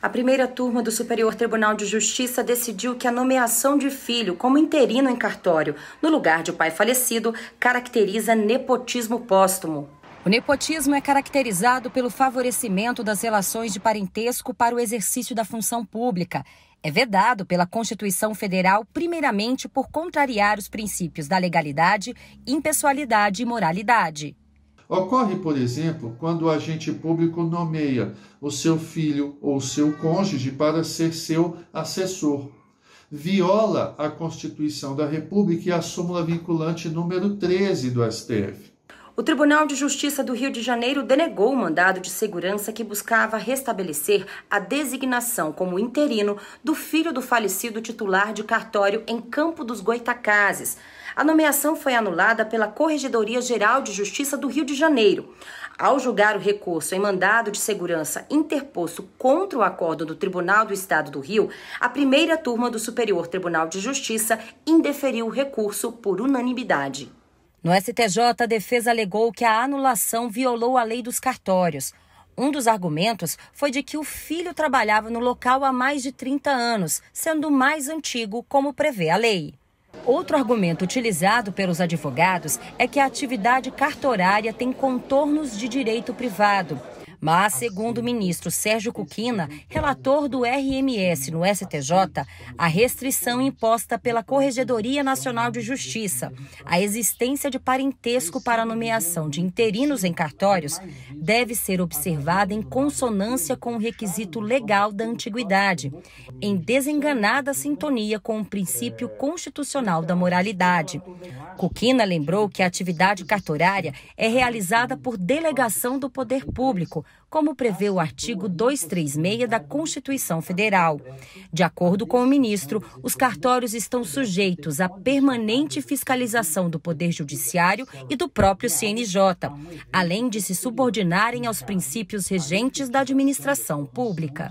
A primeira turma do Superior Tribunal de Justiça decidiu que a nomeação de filho como interino em cartório, no lugar de pai falecido, caracteriza nepotismo póstumo. O nepotismo é caracterizado pelo favorecimento das relações de parentesco para o exercício da função pública. É vedado pela Constituição Federal, primeiramente por contrariar os princípios da legalidade, impessoalidade e moralidade. Ocorre, por exemplo, quando o agente público nomeia o seu filho ou seu cônjuge para ser seu assessor. Viola a Constituição da República e a súmula vinculante número 13 do STF. O Tribunal de Justiça do Rio de Janeiro denegou o mandado de segurança que buscava restabelecer a designação como interino do filho do falecido titular de cartório em Campo dos Goitacazes. A nomeação foi anulada pela Corregedoria Geral de Justiça do Rio de Janeiro. Ao julgar o recurso em mandado de segurança interposto contra o acordo do Tribunal do Estado do Rio, a primeira turma do Superior Tribunal de Justiça indeferiu o recurso por unanimidade. No STJ, a defesa alegou que a anulação violou a lei dos cartórios. Um dos argumentos foi de que o filho trabalhava no local há mais de 30 anos, sendo mais antigo, como prevê a lei. Outro argumento utilizado pelos advogados é que a atividade cartorária tem contornos de direito privado mas, segundo o ministro Sérgio Cuquina, relator do RMS no STJ, a restrição imposta pela Corregedoria Nacional de Justiça à existência de parentesco para nomeação de interinos em cartórios deve ser observada em consonância com o requisito legal da antiguidade, em desenganada sintonia com o princípio constitucional da moralidade. Cuquina lembrou que a atividade cartorária é realizada por delegação do poder público, como prevê o artigo 236 da Constituição Federal. De acordo com o ministro, os cartórios estão sujeitos à permanente fiscalização do Poder Judiciário e do próprio CNJ, além de se subordinarem aos princípios regentes da administração pública.